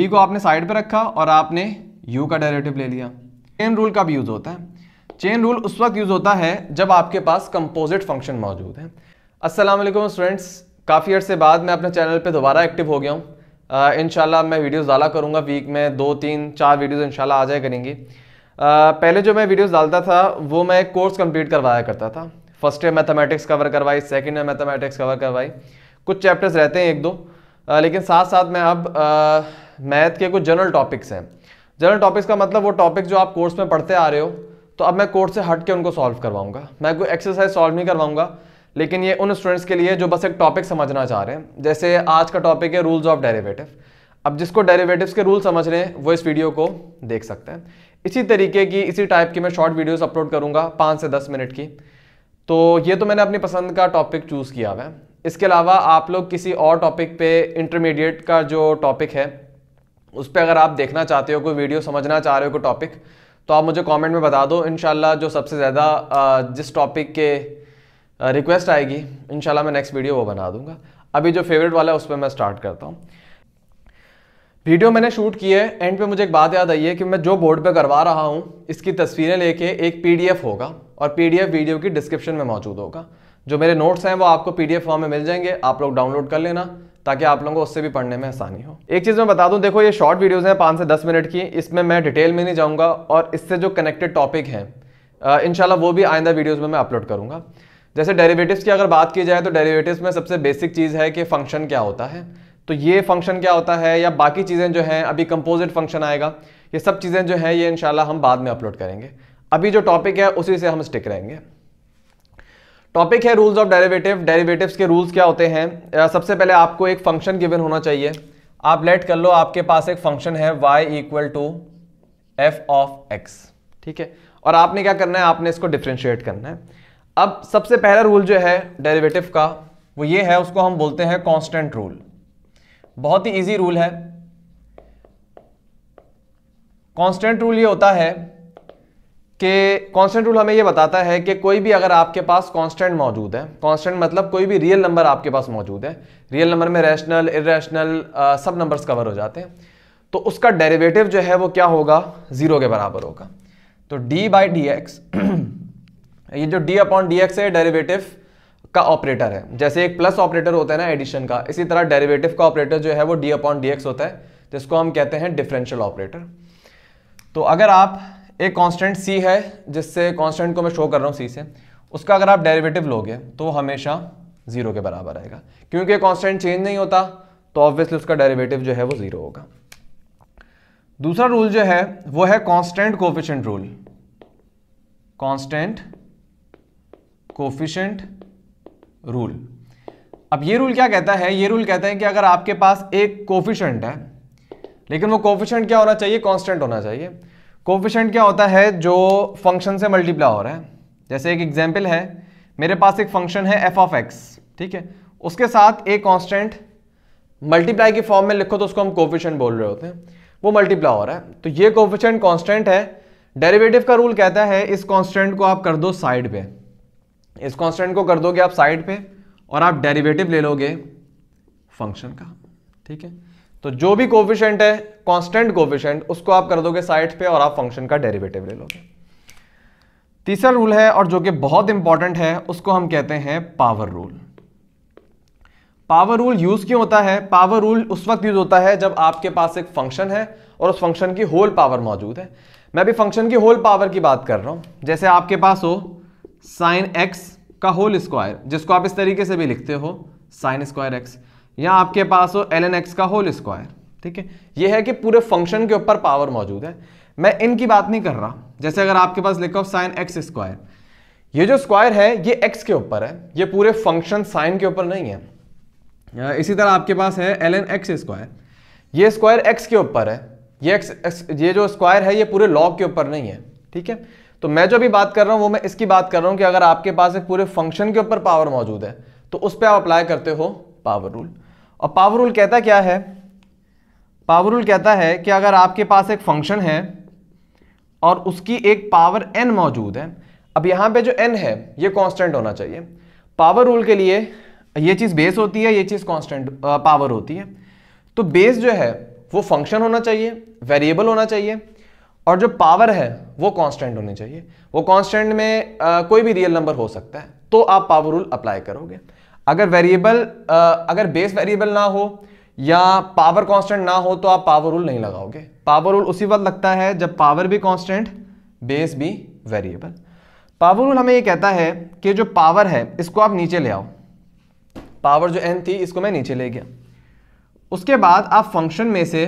ई e को आपने side पे रखा और आपने यू का डायरेटिव ले लिया चेन रूल कब यूज़ होता है चेन रूल उस वक्त यूज़ होता है जब आपके पास कंपोजिट फंक्शन मौजूद है असलम स्टूडेंट्स काफ़ी अर्से बाद मैं अपने चैनल पे दोबारा एक्टिव हो गया हूँ इन मैं वीडियोज़ डाला करूँगा वीक में दो तीन चार वीडियोज़ इनशाला आ जाए करेंगे पहले जो मैं वीडियोज़ डालता था वो मैं कोर्स कम्प्लीट करवाया करता था फर्स्ट ईयर मैथमेटिक्स कवर करवाई सेकेंड ईयर मैथमेटिक्स कवर करवाई कुछ चैप्टर्स रहते हैं एक दो आ, लेकिन साथ साथ मैं अब मैथ के कुछ जनरल टॉपिक्स हैं जनरल टॉपिक्स का मतलब वो टॉपिक्स जो आप कोर्स में पढ़ते आ रहे हो तो अब मैं कोर्स से हट के उनको सॉल्व करवाऊंगा मैं कोई एक्सरसाइज सॉल्व नहीं करवाऊंगा लेकिन ये उन स्टूडेंट्स के लिए जो बस एक टॉपिक समझना चाह रहे हैं जैसे आज का टॉपिक है रूल्स ऑफ डेरिवेटिव अब जिसको डेरिवेटिव्स के रूल समझ रहे हैं वो इस वीडियो को देख सकते हैं इसी तरीके की इसी टाइप की मैं शॉर्ट वीडियोस अपलोड करूंगा पाँच से दस मिनट की तो ये तो मैंने अपनी पसंद का टॉपिक चूज़ किया हुआ है इसके अलावा आप लोग किसी और टॉपिक पे इंटरमीडिएट का जो टॉपिक है उस पर अगर आप देखना चाहते हो कोई वीडियो समझना चाह रहे हो कोई टॉपिक तो आप मुझे कमेंट में बता दो इन जो सबसे ज़्यादा जिस टॉपिक के रिक्वेस्ट आएगी इन मैं नेक्स्ट वीडियो वो बना दूंगा अभी जो फेवरेट वाला है उस पर मैं स्टार्ट करता हूँ वीडियो मैंने शूट की है एंड पे मुझे एक बात याद आई है कि मैं जो बोर्ड पे करवा रहा हूँ इसकी तस्वीरें लेके एक पीडीएफ होगा और पीडीएफ वीडियो की डिस्क्रिप्शन में मौजूद होगा जो मेरे नोट्स हैं वो आपको पीडीएफ फॉर्म में मिल जाएंगे आप लोग डाउनलोड कर लेना ताकि आप लोगों को उससे भी पढ़ने में आसानी हो एक चीज़ मैं बता दूं देखो ये शॉर्ट वीडियोस हैं पाँच से दस मिनट की इसमें मैं डिटेल में नहीं जाऊंगा और इससे जो कनेक्टेड टॉपिक हैं इनशाला वो भी आइंदा वीडियोज़ में मैं अपलोड करूँगा जैसे डेरिवेटिव्स की अगर बात की जाए तो डेरीवेटिव में सबसे बेसिक चीज़ है कि फंक्शन क्या होता है तो ये फंक्शन क्या होता है या बाकी चीज़ें जो हैं अभी कंपोजिट फंक्शन आएगा ये सब चीज़ें जो हैं ये इनशाला हम बाद में अपलोड करेंगे अभी जो टॉपिक है उसी से हम स्टिक रहेंगे टॉपिक है रूल्स ऑफ डेरिवेटिव डेरिवेटिव्स के रूल्स क्या होते हैं सबसे पहले आपको एक फंक्शन गिवन होना चाहिए आप लेट कर लो आपके पास एक फंक्शन है y equal to F of X ठीक है और आपने क्या करना है आपने इसको डिफ्रेंशिएट करना है अब सबसे पहला रूल जो है डेरिवेटिव का वो ये है उसको हम बोलते हैं कॉन्स्टेंट रूल बहुत ही ईजी रूल है कॉन्स्टेंट रूल ये होता है कि कांस्टेंट रूल हमें ये बताता है कि कोई भी अगर आपके पास कांस्टेंट मौजूद है कांस्टेंट मतलब कोई भी रियल नंबर आपके पास मौजूद है रियल नंबर में रैशनल इरेशनल सब नंबर्स कवर हो जाते हैं तो उसका डेरिवेटिव जो है वो क्या होगा ज़ीरो के बराबर होगा तो डी बाई डी एक्स ये जो डी अपॉन डी एक्स है डेरिवेटिव का ऑपरेटर है जैसे एक प्लस ऑपरेटर होता है ना एडिशन का इसी तरह डेरिवेटिव का ऑपरेटर जो है वो डी अपॉन डी होता है जिसको हम कहते हैं डिफरेंशियल ऑपरेटर तो अगर आप एक कांस्टेंट सी है जिससे कांस्टेंट को मैं शो कर रहा हूँ सी से उसका अगर आप डेरिवेटिव लोगे तो वो हमेशा जीरो के बराबर आएगा क्योंकि कांस्टेंट चेंज नहीं होता तो ऑब्वियसली उसका डेरिवेटिव जो है वो जीरो होगा दूसरा रूल जो है वो है constant coefficient rule constant coefficient rule अब ये रूल क्या कहता है ये रूल कहता है कि अगर आपके पास एक कोफिशेंट है लेकिन वो कोफिशेंट क्या होना चाहिए कॉन्स्टेंट होना चाहिए कोफिशेंट क्या होता है जो फंक्शन से मल्टीप्लाई हो रहा है जैसे एक एग्जाम्पल है मेरे पास एक फंक्शन है एफ ऑफ एक्स ठीक है उसके साथ एक कॉन्स्टेंट मल्टीप्लाई के फॉर्म में लिखो तो उसको हम कोफिशेंट बोल रहे होते हैं वो मल्टीप्लाई हो रहा है तो ये कोफिशेंट कॉन्स्टेंट है डेरिवेटिव का रूल कहता है इस कॉन्स्टेंट को आप कर दो साइड पे इस कॉन्स्टेंट को कर दोगे आप साइड पे और आप डेरिवेटिव ले लोगे फंक्शन का ठीक है तो जो भी कोफिशेंट है कांस्टेंट कोफिशेंट उसको आप कर दोगे साइड पे और आप फंक्शन का डेरिवेटिव ले लोगे तीसरा रूल है और जो कि बहुत इंपॉर्टेंट है उसको हम कहते हैं power rule power rule use क्यों होता है पावर रूल उस वक्त यूज होता है जब आपके पास एक फंक्शन है और उस फंक्शन की होल पावर मौजूद है मैं भी फंक्शन की होल पावर की बात कर रहा हूं जैसे आपके पास हो साइन एक्स का होल स्क्वायर जिसको आप इस तरीके से भी लिखते हो साइन स्क्वायर एक्स या आपके पास हो एल एन एक्स का होल स्क्वायर ठीक है ये है कि पूरे फंक्शन के ऊपर पावर मौजूद है मैं इनकी बात नहीं कर रहा जैसे अगर आपके पास लिखो साइन एक्स स्क्वायर ये जो स्क्वायर है ये एक्स के ऊपर है ये पूरे फंक्शन साइन के ऊपर नहीं है इसी तरह आपके पास है एल एन एक्स स्क्वायर ये स्क्वायर एक्स के ऊपर है ये एक्स ये जो स्क्वायर है ये पूरे लॉग के ऊपर नहीं है ठीक है तो मैं जो भी बात कर रहा हूँ वो मैं इसकी बात कर रहा हूँ कि अगर आपके पास एक पूरे फंक्शन के ऊपर पावर मौजूद है तो उस पर आप अप्लाई करते हो पावर रूल और पावर रूल कहता क्या है पावर रूल कहता है कि अगर आपके पास एक फंक्शन है और उसकी एक पावर एन मौजूद है अब यहाँ पे जो एन है ये कांस्टेंट होना चाहिए पावर रूल के लिए ये चीज़ बेस होती है ये चीज़ कांस्टेंट पावर होती है तो बेस जो है वो फंक्शन होना चाहिए वेरिएबल होना चाहिए और जो पावर है वो कांस्टेंट होनी चाहिए वो कांस्टेंट में आ, कोई भी रियल नंबर हो सकता है तो आप पावर रूल अप्लाई करोगे अगर वेरिएबल अगर बेस वेरिएबल ना हो या पावर कांस्टेंट ना हो तो आप पावर रूल नहीं लगाओगे पावर रूल उसी वक्त लगता है जब पावर भी कांस्टेंट बेस भी वेरिएबल पावर रूल हमें ये कहता है कि जो पावर है इसको आप नीचे ले आओ पावर जो एन थी इसको मैं नीचे ले गया उसके बाद आप फंक्शन में से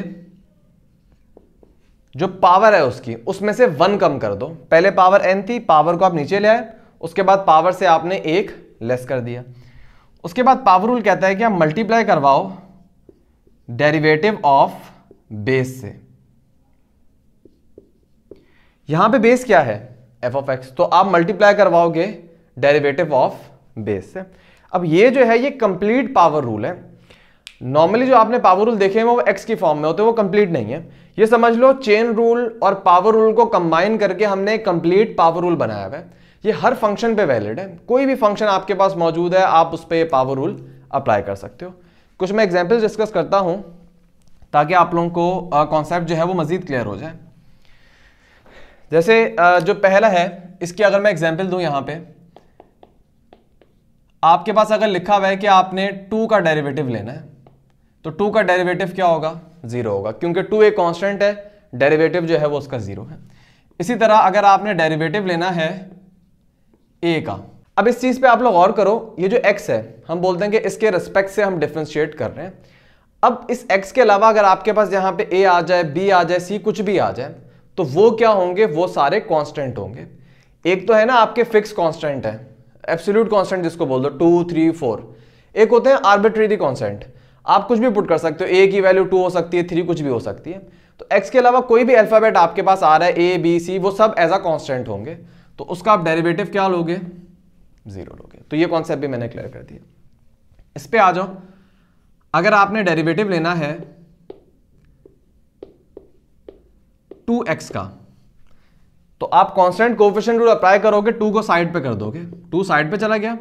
जो पावर है उसकी उसमें से वन कम कर दो पहले पावर एन थी पावर को आप नीचे ले आए उसके बाद पावर से आपने एक लेस कर दिया उसके बाद पावर रूल कहता है कि आप मल्टीप्लाई करवाओ डेरिवेटिव ऑफ बेस से यहां पे बेस क्या है एफ ऑफ एक्स तो आप मल्टीप्लाई करवाओगे डेरिवेटिव ऑफ बेस से अब ये जो है ये कंप्लीट पावर रूल है नॉर्मली जो आपने पावर रूल देखे हैं वो एक्स की फॉर्म में होते हैं वो कंप्लीट नहीं है ये समझ लो चेन रूल और पावर रूल को कंबाइन करके हमने कंप्लीट पावर रूल बनाया हुआ है ये हर फंक्शन पे वैलिड है कोई भी फंक्शन आपके पास मौजूद है आप उस पर पावर रूल अप्लाई कर सकते हो कुछ मैं एग्जाम्पल्स डिस्कस करता हूँ ताकि आप लोगों को कॉन्सेप्ट जो है वो मज़ीद क्लियर हो जाए जैसे आ, जो पहला है इसकी अगर मैं एग्जाम्पल दूँ यहाँ पे आपके पास अगर लिखा हुआ है कि आपने टू का डेरिवेटिव लेना है तो टू का डेरिवेटिव क्या होगा ज़ीरो होगा क्योंकि टू एक कांस्टेंट है डेरिवेटिव जो है वो उसका ज़ीरो है इसी तरह अगर आपने डेरिवेटिव लेना है ए का अब इस चीज़ पे आप लोग और करो ये जो एक्स है हम बोलते हैं कि इसके रिस्पेक्ट से हम डिफ्रेंशिएट कर रहे हैं अब इस एक्स के अलावा अगर आपके पास यहाँ पे ए आ जाए बी आ जाए सी कुछ भी आ जाए तो वो क्या होंगे वो सारे कांस्टेंट होंगे एक तो है ना आपके फिक्स कांस्टेंट है एब्सोल्यूट कांस्टेंट जिसको बोल दो टू थ्री फोर एक होते हैं आर्बिट्रेरी कॉन्सटेंट आप कुछ भी पुट कर सकते हो ए की वैल्यू टू हो सकती है थ्री कुछ भी हो सकती है तो एक्स के अलावा कोई भी अल्फ़ाबेट आपके पास आ रहा है ए बी सी वो सब एज अ कॉन्स्टेंट होंगे तो उसका आप डेरिवेटिव क्या लोगे ज़ीरो लोगे तो ये कॉन्सेप्ट भी मैंने क्लियर कर दिया इस पर आ जाओ अगर आपने डेरिवेटिव लेना है टू एक्स का तो आप कांस्टेंट कोफिशिएंट रूल अप्लाई करोगे टू को साइड पे कर दोगे टू साइड पे चला गया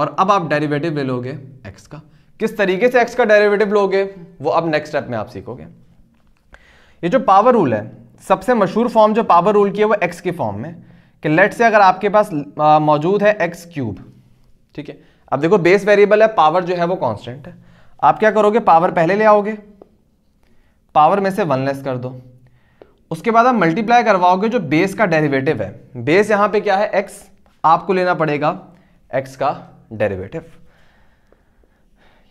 और अब आप डेरिवेटिव ले लोगे एक्स का किस तरीके से एक्स का डेरिवेटिव लोगे वो अब नेक्स्ट स्टेप में आप सीखोगे ये जो पावर रूल है सबसे मशहूर फॉर्म जो पावर रूल की है वो एक्स के फॉर्म में कि लेट से अगर आपके पास मौजूद है एक्स क्यूब ठीक है अब देखो बेस वेरिएबल है पावर जो है वो कांस्टेंट है आप क्या करोगे पावर पहले ले आओगे पावर में से वन लेस कर दो उसके बाद आप मल्टीप्लाई करवाओगे जो बेस का डेरिवेटिव है बेस यहां पे क्या है एक्स आपको लेना पड़ेगा एक्स का डेरिवेटिव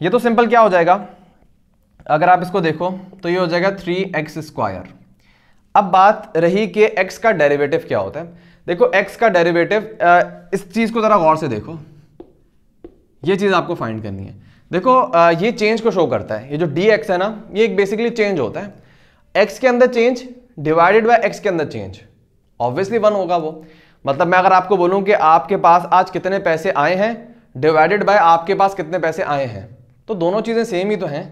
ये तो सिंपल क्या हो जाएगा अगर आप इसको देखो तो ये हो जाएगा थ्री एक्स स्क्वायर अब बात रही कि एक्स का डेरिवेटिव क्या होता है देखो एक्स का डेरिवेटिव इस चीज़ को ज़रा गौर से देखो ये चीज़ आपको फाइंड करनी है देखो ये चेंज को शो करता है ये जो डी एक्स है ना ये एक बेसिकली चेंज होता है एक्स के अंदर चेंज डिवाइडेड बाय एक्स के अंदर चेंज ऑब्वियसली वन होगा वो मतलब मैं अगर आपको बोलूँ कि आपके पास आज कितने पैसे आए हैं डिवाइडेड बाय आपके पास कितने पैसे आए हैं तो दोनों चीज़ें सेम ही तो हैं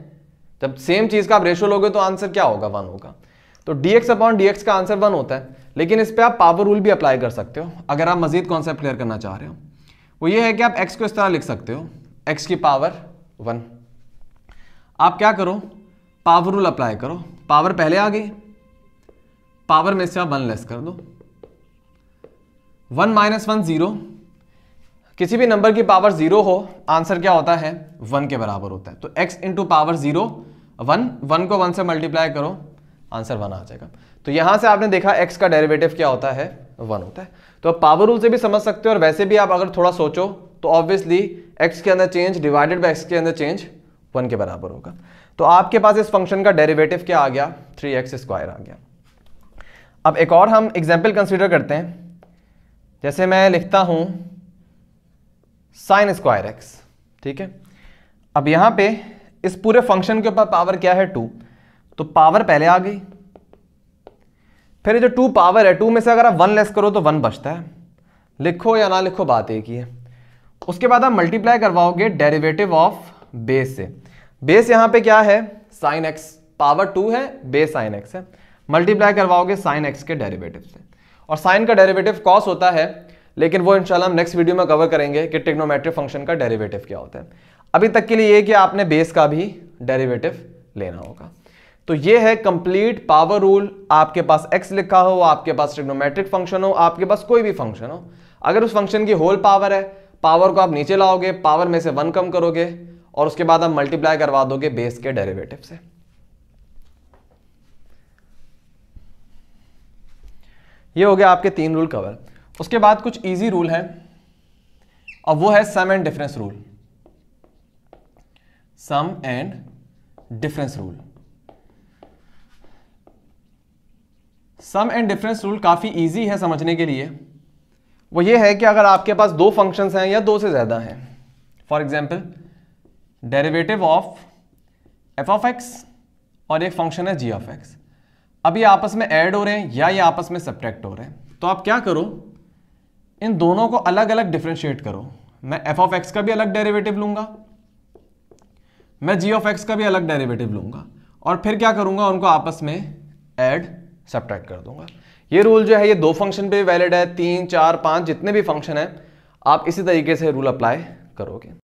जब सेम चीज़ का आप रेशो लोगे तो आंसर क्या होगा वन होगा तो dx अपॉन dx का आंसर वन होता है लेकिन इस पर आप पावर रूल भी अप्लाई कर सकते हो अगर आप मजीद कॉन्सेप्ट क्लियर करना चाह रहे हो वो ये है कि आप एक्स को इस तरह लिख सकते हो एक्स की पावर वन आप क्या करो पावर रूल अप्लाई करो पावर पहले आ गई पावर में से आप वन लेस कर दो वन माइनस वन ज़ीरो किसी भी नंबर की पावर ज़ीरो हो आंसर क्या होता है वन के बराबर होता है तो x into power zero one one को वन से मल्टीप्लाई करो आंसर वन आ जाएगा तो यहां से आपने देखा एक्स का डेरिवेटिव क्या होता है वन होता है तो आप पावर रूल से भी समझ सकते हो और वैसे भी आप अगर थोड़ा सोचो तो ऑब्वियसली एक्स के अंदर चेंज डिवाइडेड बाई एक्स के अंदर चेंज वन के बराबर होगा तो आपके पास इस फंक्शन का डेरिवेटिव क्या आ गया थ्री एक्स स्क्वायर आ गया अब एक और हम एग्जाम्पल कंसिडर करते हैं जैसे मैं लिखता हूं साइन स्क्वायर एक्स ठीक है अब यहां पे इस पूरे फंक्शन के ऊपर पावर क्या है टू तो पावर पहले आ गई फिर जो टू पावर है टू में से अगर आप वन लेस करो तो वन बचता है लिखो या ना लिखो बात एक ही है उसके बाद आप मल्टीप्लाई करवाओगे डेरिवेटिव ऑफ बेस से बेस यहां पे क्या है साइन एक्स पावर टू है बेस साइन एक्स है मल्टीप्लाई करवाओगे साइन एक्स के डेरिवेटिव से और साइन का डेरिवेटिव कॉस होता है लेकिन वो इंशाल्लाह हम नेक्स्ट वीडियो में कवर करेंगे कि टेक्नोमेट्रिक फंक्शन का डेरिवेटिव क्या होता है अभी तक के लिए ये कि आपने बेस का भी डेरिवेटिव लेना होगा तो ये है कंप्लीट पावर रूल आपके पास x लिखा हो आपके पास ट्रिग्नोमेट्रिक फंक्शन हो आपके पास कोई भी फंक्शन हो अगर उस फंक्शन की होल पावर है पावर को आप नीचे लाओगे पावर में से वन कम करोगे और उसके बाद आप मल्टीप्लाई करवा दोगे बेस के डेरिवेटिव से ये हो गया आपके तीन रूल कवर उसके बाद कुछ इजी रूल है और वो है sum and difference rule sum and difference rule sum and difference rule काफ़ी इजी है समझने के लिए वो ये है कि अगर आपके पास दो फंक्शंस हैं या दो से ज़्यादा हैं for example derivative of f of x और एक फंक्शन है जी ऑफ एक्स अब ये आपस में ऐड हो रहे हैं या ये आपस में सब्ट्रैक्ट हो रहे हैं तो आप क्या करो इन दोनों को अलग अलग डिफ्रेंशिएट करो मैं एफ ऑफ एक्स का भी अलग डेरेवेटिव लूंगा मैं जी ऑफ एक्स का भी अलग डेरेवेटिव लूंगा और फिर क्या करूँगा उनको आपस में एड सब कर दूंगा ये रूल जो है ये दो फंक्शन पे वैलिड है तीन चार पाँच जितने भी फंक्शन हैं आप इसी तरीके से रूल अप्लाई करोगे